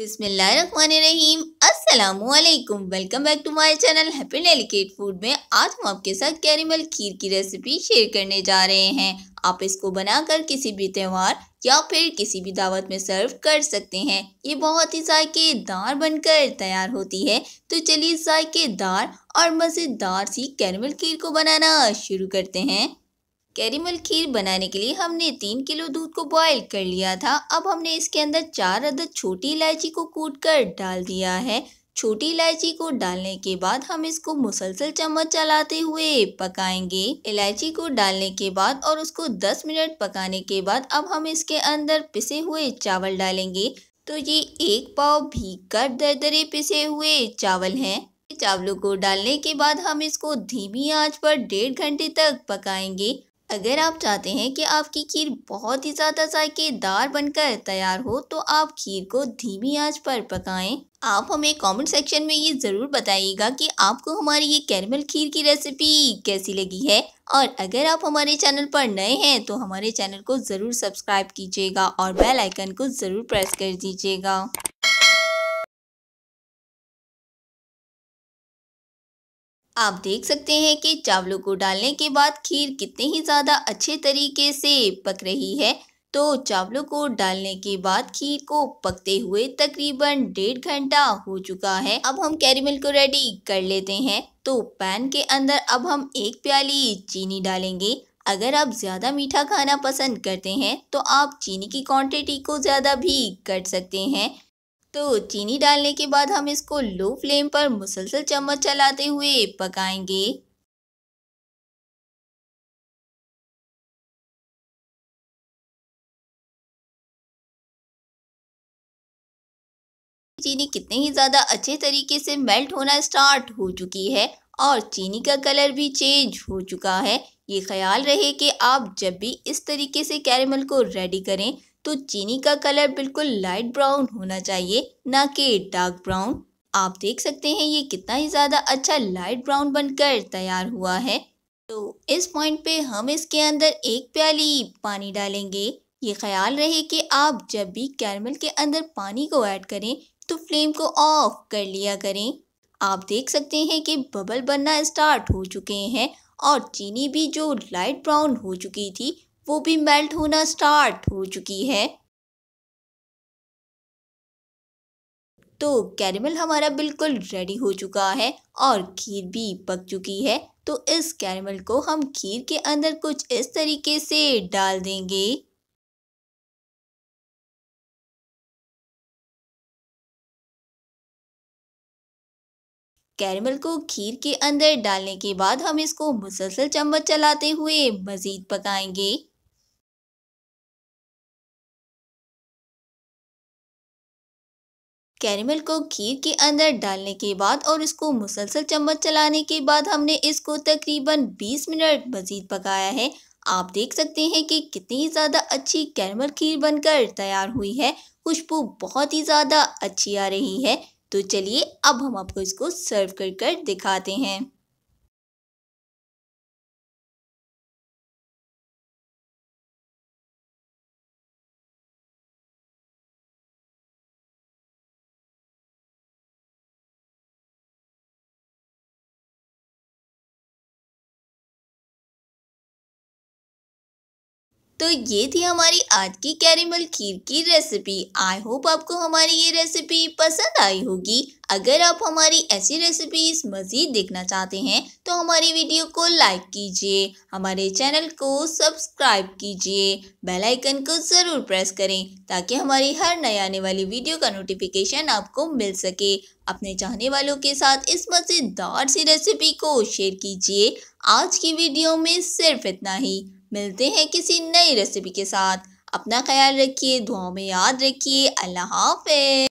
बिस्मिल्लाहिर्रहमानिर्रहीम अस्सलामुअलैकुम welcome back to my channel happy delicate food में आज हम आपके साथ कैरेमल खीर की रेसिपी शेयर करने जा रहे हैं आप इसको बनाकर किसी भी त्यौहार या फिर किसी भी दावत में सर्व कर सकते हैं ये बहुत ही जायकेदार बनकर तैयार होती है तो चलिए जायकेदार और मज़ेदार सी कैरमल खीर को बनाना शुरू करते हैं कैरीमल खीर बनाने के लिए हमने तीन किलो दूध को बॉईल कर लिया था अब हमने इसके अंदर चार अदद छोटी इलायची को कूट कर डाल दिया है छोटी इलायची को डालने के बाद हम इसको मुसलसल चम्मच चलाते हुए पकाएंगे इलायची को डालने के बाद और उसको 10 मिनट पकाने के बाद अब हम इसके अंदर पिसे हुए चावल डालेंगे तो ये एक पाव भीग कर दरदरे पिसे हुए चावल हैं चावलों को डालने के बाद हम इसको धीमी आंच पर डेढ़ घंटे तक पकाएंगे अगर आप चाहते हैं कि आपकी खीर बहुत ही ज़्यादा जायकेदार बनकर तैयार हो तो आप खीर को धीमी आंच पर पकाएं। आप हमें कमेंट सेक्शन में ये ज़रूर बताइएगा कि आपको हमारी ये कैरमल खीर की रेसिपी कैसी लगी है और अगर आप हमारे चैनल पर नए हैं तो हमारे चैनल को ज़रूर सब्सक्राइब कीजिएगा और बेल आइकन को ज़रूर प्रेस कर दीजिएगा आप देख सकते हैं कि चावलों को डालने के बाद खीर कितने ही ज़्यादा अच्छे तरीके से पक रही है तो चावलों को डालने के बाद खीर को पकते हुए तकरीबन डेढ़ घंटा हो चुका है अब हम कैरेमल को रेडी कर लेते हैं तो पैन के अंदर अब हम एक प्याली चीनी डालेंगे अगर आप ज़्यादा मीठा खाना पसंद करते हैं तो आप चीनी की क्वांटिटी को ज़्यादा भी कर सकते हैं तो चीनी डालने के बाद हम इसको लो फ्लेम पर मुसलसल चम्मच चलाते हुए पकाएंगे चीनी कितने ही ज़्यादा अच्छे तरीके से मेल्ट होना स्टार्ट हो चुकी है और चीनी का कलर भी चेंज हो चुका है ये ख्याल रहे कि आप जब भी इस तरीके से कैरेमल को रेडी करें तो चीनी का कलर बिल्कुल लाइट ब्राउन होना चाहिए ना कि डार्क ब्राउन आप देख सकते हैं ये कितना ही ज़्यादा अच्छा लाइट ब्राउन बनकर तैयार हुआ है तो इस पॉइंट पे हम इसके अंदर एक प्याली पानी डालेंगे ये ख्याल रहे कि आप जब भी कैरमल के अंदर पानी को ऐड करें तो फ्लेम को ऑफ कर लिया करें आप देख सकते हैं कि बबल बनना स्टार्ट हो चुके हैं और चीनी भी जो लाइट ब्राउन हो चुकी थी वो भी मेल्ट होना स्टार्ट हो चुकी है तो कैरेमल हमारा बिल्कुल रेडी हो चुका है और खीर भी पक चुकी है तो इस कैरेमल को हम खीर के अंदर कुछ इस तरीके से डाल देंगे कैरमल को खीर के अंदर डालने के बाद हम इसको मुसलसल चम्मच चलाते हुए मज़ीद पकाएंगे कैरेमल को खीर के अंदर डालने के बाद और इसको मुसलसल चम्मच चलाने के बाद हमने इसको तकरीबन 20 मिनट मज़ीद पकाया है आप देख सकते हैं कि कितनी ज़्यादा अच्छी कैरमल खीर बनकर तैयार हुई है खुशबू बहुत ही ज़्यादा अच्छी आ रही है तो चलिए अब हम आपको इसको सर्व कर कर दिखाते हैं तो ये थी हमारी आज की कैरेमल खीर की रेसिपी आई होप आपको हमारी ये रेसिपी पसंद आई होगी अगर आप हमारी ऐसी रेसिपीज मज़ीद देखना चाहते हैं तो हमारी वीडियो को लाइक कीजिए हमारे चैनल को सब्सक्राइब कीजिए बेल आइकन को ज़रूर प्रेस करें ताकि हमारी हर नए आने वाली वीडियो का नोटिफिकेशन आपको मिल सके अपने चाहने वालों के साथ इस मज़ेदार सी रेसिपी को शेयर कीजिए आज की वीडियो में सिर्फ इतना ही मिलते हैं किसी नई रेसिपी के साथ अपना ख्याल रखिए दुआओं में याद रखिए अल्लाह हाफ